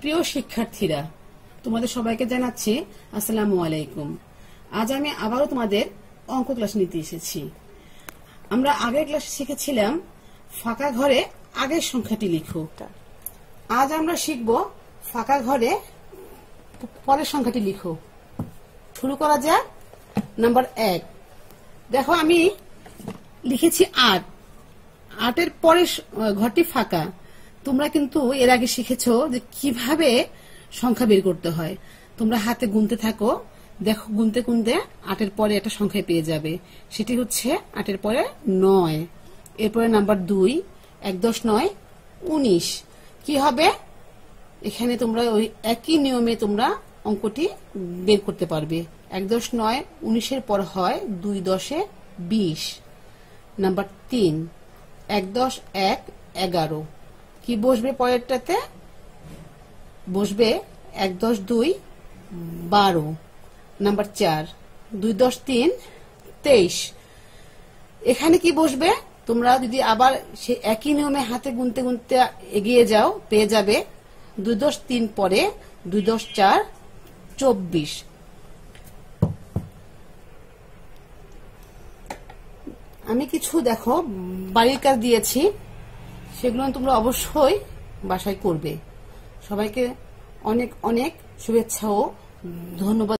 প্রিয় শিক্ষার্থীরা তোমাদের সবাইকে জানাচ্ছি আসসালামু আলাইকুম আজ আমি আবারও তোমাদের অঙ্ক ক্লাস নিতে এসেছি আমরা আগের ক্লাসে শিখেছিলাম ফাঁকা ঘরে আগের সংখ্যাটি লিখো আজ আমরা শিখব ফাঁকা ঘরে পরের সংখ্যাটি লিখো শুরু করা যাক নাম্বার এক দেখো আমি লিখেছি আট আটের পরের ঘরটি ফাঁকা তোমরা কিন্তু এর আগে শিখেছো যে কিভাবে সংখ্যা বের করতে হয় তোমরা হাতে গুনতে থাকো দেখো গুনতে গুনতে আটের পরে একটা সংখ্যায় পেয়ে যাবে সেটি হচ্ছে আটের পরে নয় এরপরে নাম্বার দুই এক দশ নয় উনিশ কি হবে এখানে তোমরা ওই একই নিয়মে তোমরা অঙ্কটি বের করতে পারবে এক দশ নয় উনিশের পর হয় দুই দশে বিশ নাম্বার তিন এক দশ এক এগারো কি বসবে পরেরটাতে বসবে এক দশ দুই বারো নাম্বার চার দুই দশ তিন তেইশ এখানে কি বসবে তোমরা যদি আবার সে একই নিয়মে হাতে গুনতে গুনতে এগিয়ে যাও পেয়ে যাবে দুই দশ তিন পরে দুই দশ চার চব্বিশ আমি কিছু দেখো বাড়ির কাজ দিয়েছি সেগুলো তোমরা অবশ্যই বাসায় করবে সবাইকে অনেক অনেক শুভেচ্ছা ও ধন্যবাদ